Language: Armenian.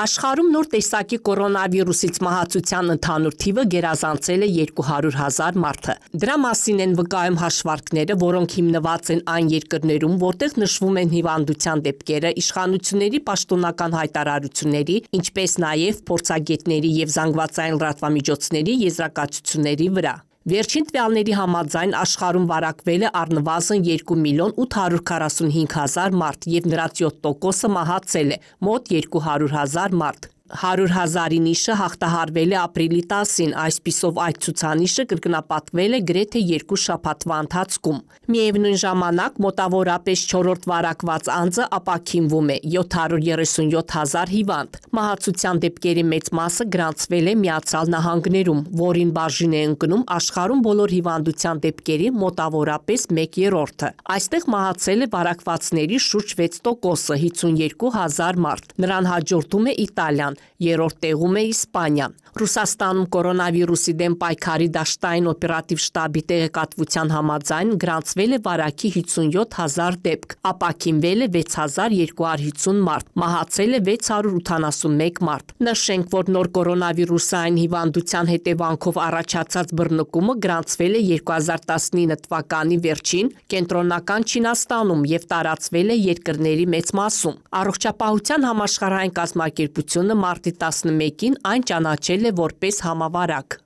Աշխարում նոր տեսակի կորոնավիրուսից մահացության ընդհանուր թիվը գերազանցել է 200 հազար մարդը։ Դրա մասին են վկայում հաշվարկները, որոնք հիմնված են այն երկրներում, որտեղ նշվում են հիվանդության դեպքերը, իշխանությունների պաշտոնական հայտարարությունների, ինչպես նաև փորձագետների և զանգվածային լրատվամիջոցների եզրակացությունների վրա։ Վերջին տվյալների համաձայն աշխարում վարակվել է արնվազն 2 միլոն 845 հազար մարդ և նրաց 7 տոքոսը մահացել է, մոտ 200 հազար մարդ։ 100 հազարի նիշը հաղթահարվել է ապրիլի 10-ին, այսպիսով այդ ցուցանիշը կրկնապատվել է գրեթե երկու շաբաթվա ընթացքում։ Միևնույն ժամանակ մոտավորապես 4-րդ վարակված անձը ապաքինվում է 737.000 հիվանդ։ Մահացության դեպքերի մեծ մասը գրանցվել է Միացյալ Նահանգներում, որին բաժին է ընկնում աշխարհում բոլոր հիվանդության դեպքերի մոտավորապես 1/3-ը։ Այստեղ մահացել է վարակվածների շուրջ 6%-ը 52000 մարդ։ Նրան հաջորդում է Իտալիան Թուրքիան, երրորդ տեղում է Իսպանիան։ Ռուսաստանում կորոնավիրուսի դեմ պայքարի դաշտային օպերատիվ շտաբի տեղեկատվության համաձայն գրանցվել է վարակի 57000 դեպք, ապակինվել է 6250 մարդ, մահացել է 681 մարդ։ Նշենք, որ նոր կորոնավիրուսային հիվանդության հետևանքով առաջացած բռնկումը գրանցվել է 2019 թվականի վերջին կենտրոնական Չինաստանում եւ տարածվել է երկրների մեծ մասում։ Առողջապահության համաշխարհային կազմակերպությունը մարտի 11-ին այն ճանաչել է որպես համավարակ։